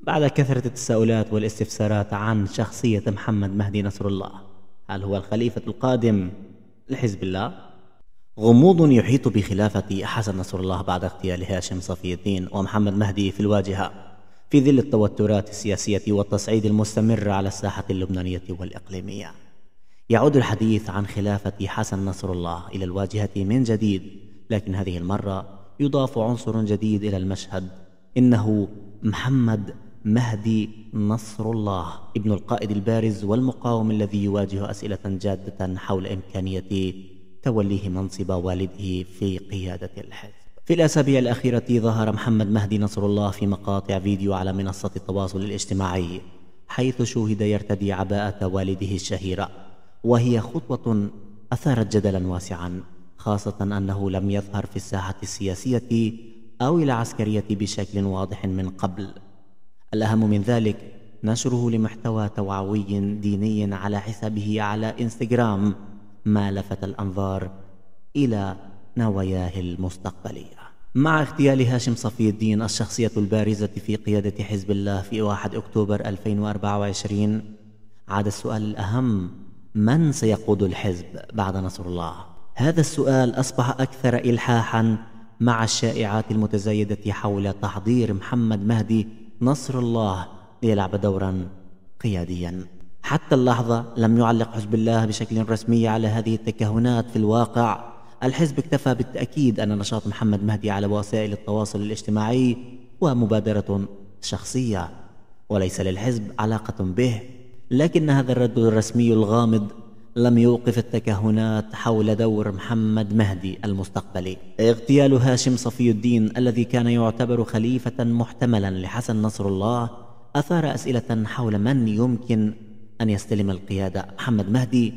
بعد كثرة التساؤلات والاستفسارات عن شخصية محمد مهدي نصر الله هل هو الخليفة القادم لحزب الله؟ غموض يحيط بخلافة حسن نصر الله بعد اغتيال هاشم صفي الدين ومحمد مهدي في الواجهة في ظل التوترات السياسية والتصعيد المستمر على الساحة اللبنانية والإقليمية يعود الحديث عن خلافة حسن نصر الله إلى الواجهة من جديد لكن هذه المرة يضاف عنصر جديد إلى المشهد إنه محمد مهدي نصر الله ابن القائد البارز والمقاوم الذي يواجه أسئلة جادة حول إمكانية توليه منصب والده في قيادة الحزب في الأسابيع الأخيرة ظهر محمد مهدي نصر الله في مقاطع فيديو على منصة التواصل الاجتماعي حيث شوهد يرتدي عباءة والده الشهيرة وهي خطوة أثارت جدلا واسعا خاصة أنه لم يظهر في الساحة السياسية أو العسكرية بشكل واضح من قبل الأهم من ذلك نشره لمحتوى توعوي ديني على حسابه على إنستغرام ما لفت الأنظار إلى نواياه المستقبلية مع اغتيال هاشم صفي الدين الشخصية البارزة في قيادة حزب الله في 1 أكتوبر 2024 عاد السؤال الأهم من سيقود الحزب بعد نصر الله؟ هذا السؤال أصبح أكثر إلحاحا مع الشائعات المتزايدة حول تحضير محمد مهدي نصر الله ليلعب دورا قياديا حتى اللحظة لم يعلق حزب الله بشكل رسمي على هذه التكهنات في الواقع الحزب اكتفى بالتأكيد أن نشاط محمد مهدي على وسائل التواصل الاجتماعي هو مبادرة شخصية وليس للحزب علاقة به لكن هذا الرد الرسمي الغامض لم يوقف التكهنات حول دور محمد مهدي المستقبلي اغتيال هاشم صفي الدين الذي كان يعتبر خليفة محتملا لحسن نصر الله أثار أسئلة حول من يمكن أن يستلم القيادة محمد مهدي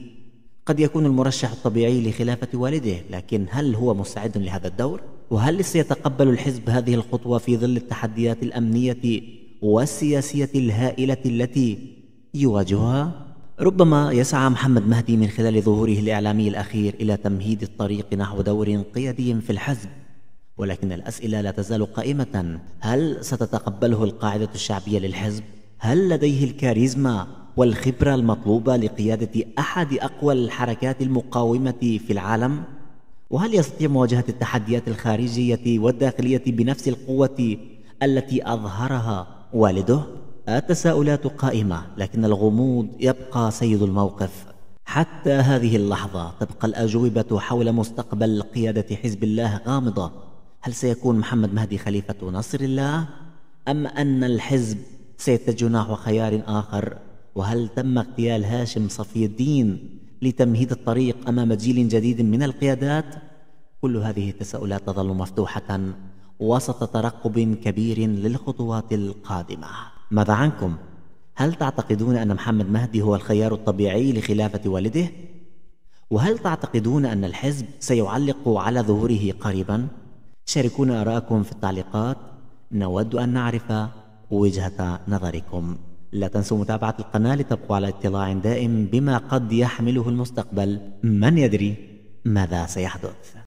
قد يكون المرشح الطبيعي لخلافة والده لكن هل هو مستعد لهذا الدور؟ وهل سيتقبل الحزب هذه الخطوة في ظل التحديات الأمنية والسياسية الهائلة التي يواجهها؟ ربما يسعى محمد مهدي من خلال ظهوره الإعلامي الأخير إلى تمهيد الطريق نحو دور قيادي في الحزب ولكن الأسئلة لا تزال قائمة هل ستتقبله القاعدة الشعبية للحزب؟ هل لديه الكاريزما والخبرة المطلوبة لقيادة أحد أقوى الحركات المقاومة في العالم؟ وهل يستطيع مواجهة التحديات الخارجية والداخلية بنفس القوة التي أظهرها والده؟ التساؤلات قائمه لكن الغموض يبقى سيد الموقف حتى هذه اللحظه تبقى الاجوبه حول مستقبل قياده حزب الله غامضه هل سيكون محمد مهدي خليفه نصر الله ام ان الحزب سيتجه نحو خيار اخر وهل تم اغتيال هاشم صفي الدين لتمهيد الطريق امام جيل جديد من القيادات كل هذه التساؤلات تظل مفتوحه وسط ترقب كبير للخطوات القادمه ماذا عنكم؟ هل تعتقدون أن محمد مهدي هو الخيار الطبيعي لخلافة والده؟ وهل تعتقدون أن الحزب سيعلق على ظهوره قريبا؟ شاركونا آراءكم في التعليقات نود أن نعرف وجهة نظركم لا تنسوا متابعة القناة لتبقوا على اطلاع دائم بما قد يحمله المستقبل من يدري ماذا سيحدث